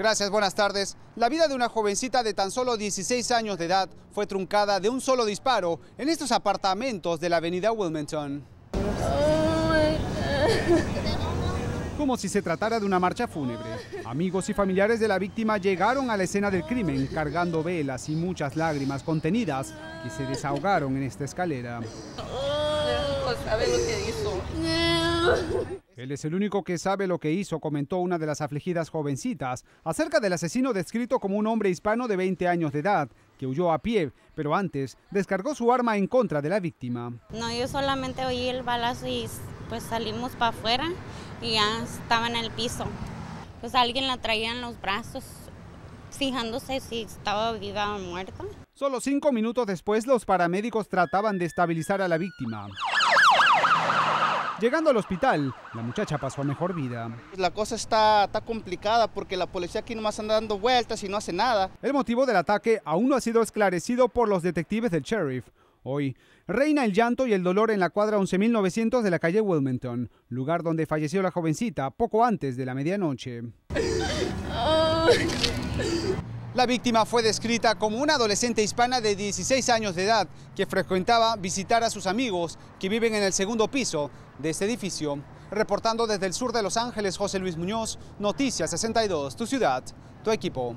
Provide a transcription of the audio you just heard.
Gracias, buenas tardes. La vida de una jovencita de tan solo 16 años de edad fue truncada de un solo disparo en estos apartamentos de la avenida Wilmington. Como si se tratara de una marcha fúnebre. Amigos y familiares de la víctima llegaron a la escena del crimen cargando velas y muchas lágrimas contenidas que se desahogaron en esta escalera. Pues, lo que hizo. Él es el único que sabe lo que hizo, comentó una de las afligidas jovencitas, acerca del asesino descrito como un hombre hispano de 20 años de edad, que huyó a pie, pero antes descargó su arma en contra de la víctima. No, yo solamente oí el balazo y pues salimos para afuera y ya estaba en el piso. Pues alguien la traía en los brazos, fijándose si estaba viva o muerta. Solo cinco minutos después los paramédicos trataban de estabilizar a la víctima. Llegando al hospital, la muchacha pasó a mejor vida. La cosa está, está complicada porque la policía aquí nomás anda dando vueltas y no hace nada. El motivo del ataque aún no ha sido esclarecido por los detectives del sheriff. Hoy reina el llanto y el dolor en la cuadra 11.900 de la calle Wilmington, lugar donde falleció la jovencita poco antes de la medianoche. La víctima fue descrita como una adolescente hispana de 16 años de edad que frecuentaba visitar a sus amigos que viven en el segundo piso de este edificio. Reportando desde el sur de Los Ángeles, José Luis Muñoz, Noticias 62, tu ciudad, tu equipo.